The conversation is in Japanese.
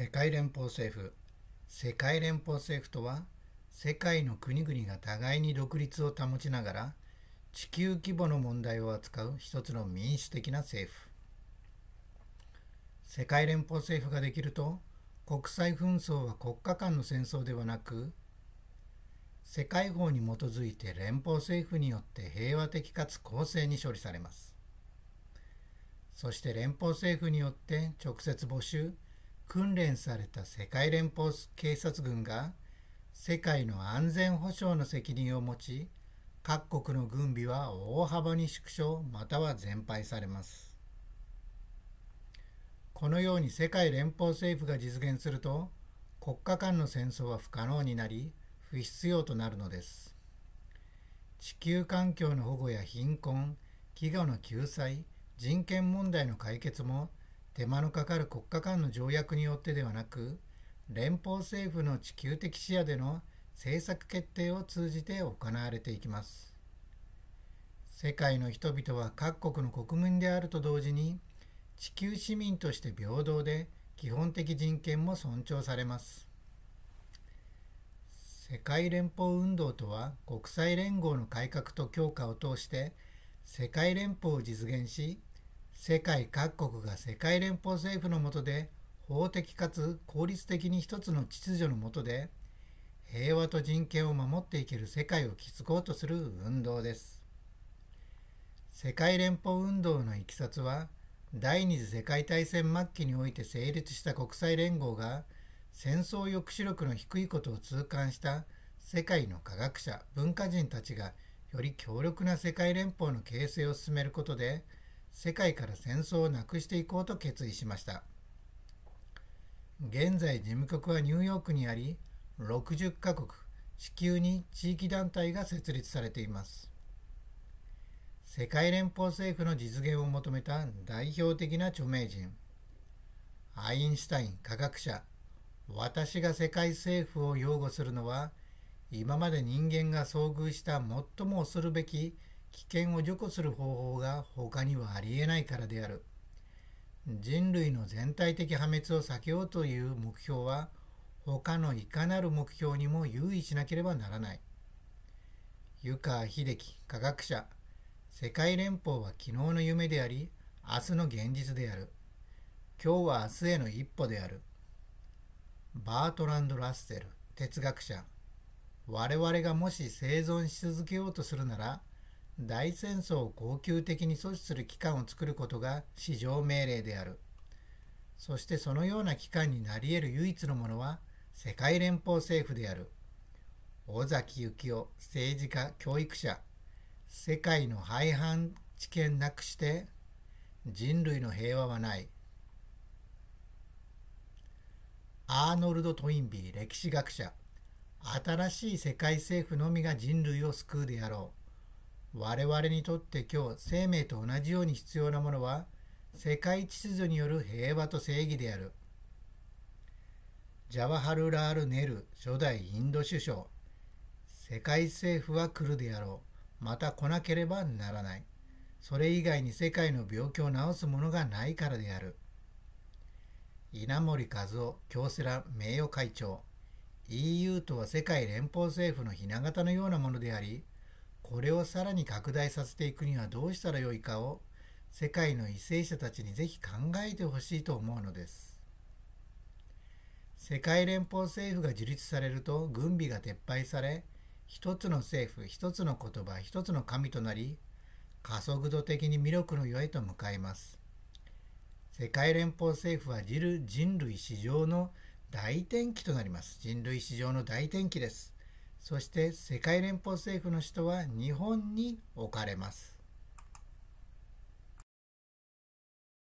世界連邦政府世界連邦政府とは世界の国々が互いに独立を保ちながら地球規模の問題を扱う一つの民主的な政府世界連邦政府ができると国際紛争は国家間の戦争ではなく世界法に基づいて連邦政府によって平和的かつ公正に処理されますそして連邦政府によって直接募集訓練された世界連邦警察軍が世界の安全保障の責任を持ち各国の軍備は大幅に縮小または全廃されますこのように世界連邦政府が実現すると国家間の戦争は不可能になり不必要となるのです地球環境の保護や貧困飢餓の救済人権問題の解決も手間のかかる国家間の条約によってではなく連邦政府の地球的視野での政策決定を通じて行われていきます世界の人々は各国の国民であると同時に地球市民として平等で基本的人権も尊重されます世界連邦運動とは国際連合の改革と強化を通して世界連邦を実現し世界各国が世界連邦政府の下で法的かつ効率的に一つの秩序の下で平和と人権を守っていける世界を築こうとする運動です。世界連邦運動のいきさつは第二次世界大戦末期において成立した国際連合が戦争抑止力の低いことを痛感した世界の科学者文化人たちがより強力な世界連邦の形成を進めることで世界から戦争をなくしていこうと決意しました現在事務局はニューヨークにあり60カ国地球に地域団体が設立されています世界連邦政府の実現を求めた代表的な著名人アインシュタイン科学者私が世界政府を擁護するのは今まで人間が遭遇した最も恐るべき危険を除去する方法が他にはありえないからである人類の全体的破滅を避けようという目標は他のいかなる目標にも優位しなければならない湯川秀樹科学者世界連邦は昨日の夢であり明日の現実である今日は明日への一歩であるバートランド・ラッセル哲学者我々がもし生存し続けようとするなら大戦争を恒久的に阻止する機関を作ることが市場命令である。そしてそのような機関になり得る唯一のものは世界連邦政府である。尾崎幸雄政治家教育者世界の廃藩置県なくして人類の平和はない。アーノルド・トインビー歴史学者新しい世界政府のみが人類を救うであろう。我々にとって今日生命と同じように必要なものは世界秩序による平和と正義であるジャワハルラール・ネル初代インド首相世界政府は来るであろうまた来なければならないそれ以外に世界の病気を治すものがないからである稲森和夫京セラ名誉会長 EU とは世界連邦政府の雛形のようなものでありこれをさらに拡大させていくにはどうしたらよいかを世界の為政者たちにぜひ考えてほしいと思うのです世界連邦政府が樹立されると軍備が撤廃され一つの政府一つの言葉一つの神となり加速度的に魅力の世へと向かいます世界連邦政府は人類史上の大転機となります人類史上の大転機ですそして世界連邦政府の首都は日本に置かれます